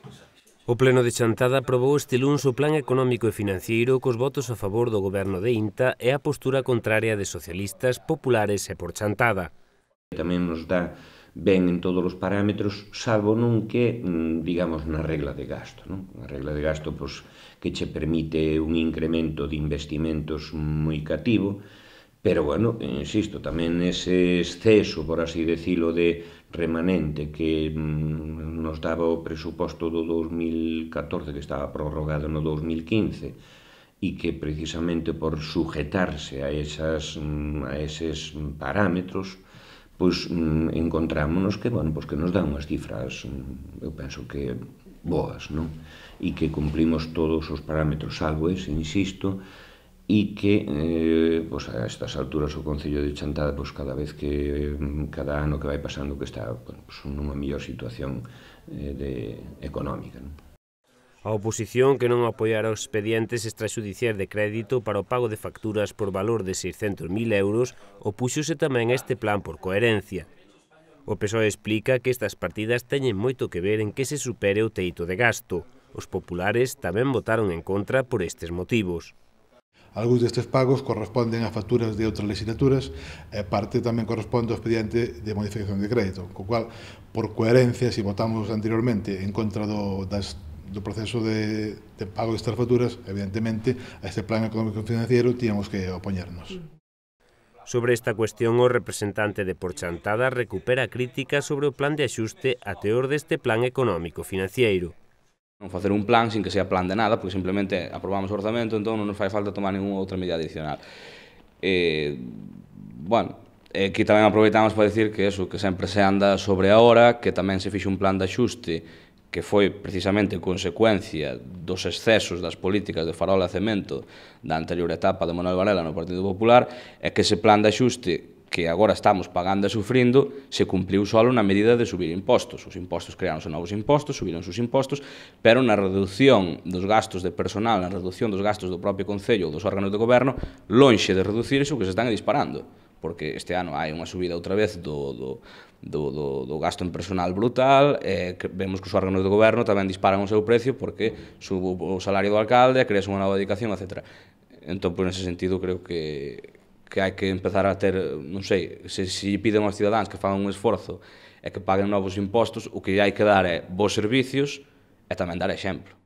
Pois, o Pleno de Chantada aprobou este luns o plan económico e financiero cos votos a favor do goberno de INTA e a postura contraria de socialistas, populares e por Chantada. Tamén nos dá ben en todos os parámetros, salvo non que, mm, digamos, na regla de gasto. Non? A regla de gasto pois, que che permite un incremento de investimentos moi cativo, Pero, bueno, insisto, tamén ese exceso, por así decilo, de remanente que mm, nos daba o presuposto do 2014, que estaba prorrogado no 2015, e que precisamente por sujetarse a, esas, mm, a eses parámetros, pois mm, encontrámonos que, bueno, pois que nos dan unhas cifras, eu penso que boas, non? E que cumplimos todos os parámetros, salvo ese, insisto, e que eh, pues, a estas alturas o Concello de Chantada pues, cada vez que mm, cada ano que vai pasando que está pues, nunha mellor situación eh, de, económica. Non? A oposición que non apoiara os expedientes extrajudiciais de crédito para o pago de facturas por valor de 600.000 euros opuxose tamén a este plan por coherencia. O PSOE explica que estas partidas teñen moito que ver en que se supere o teito de gasto. Os populares tamén votaron en contra por estes motivos. Algúns destes pagos corresponden a facturas de outras legislaturas e parte tamén corresponde ao expediente de modificación de crédito, co cual, por coherencia, se si votamos anteriormente en contra do, das do proceso de, de pago destas facturas, evidentemente, a este plan económico financiero tínhamos que opoñernos. Sobre esta cuestión, o representante de Porchantada recupera críticas sobre o plan de axuste a teor deste plan económico financiero. Non facer un plan sin que sea plan de nada, porque simplemente aprobamos o orzamento, entón non nos fai falta tomar ninguna outra medida adicional. Eh, bueno, e que tamén aproveitamos para dicir que eso, que sempre se anda sobre a hora, que tamén se fixe un plan de axuste que foi precisamente consecuencia dos excesos das políticas de farol e cemento da anterior etapa de Manuel Varela no Partido Popular, é que ese plan de axuste que agora estamos pagando e sufrindo se cumpliu solo na medida de subir impostos. Os impostos os novos impostos, subiron os impostos, pero na reducción dos gastos de personal, na reducción dos gastos do propio Concello ou dos órganos de goberno, lonxe de reducir iso que se están disparando porque este ano hai unha subida outra vez do, do, do, do, do gasto en personal brutal, eh, que vemos que os órganos de goberno tamén disparan o seu precio porque sube o salario do alcalde, creas unha nova dedicación, etc. Entón, por pois, nese sentido, creo que que hai que empezar a ter, non sei, se, se piden aos cidadáns que fagan un esforzo e que paguen novos impostos, o que hai que dar é bons servicios e tamén dar exemplo.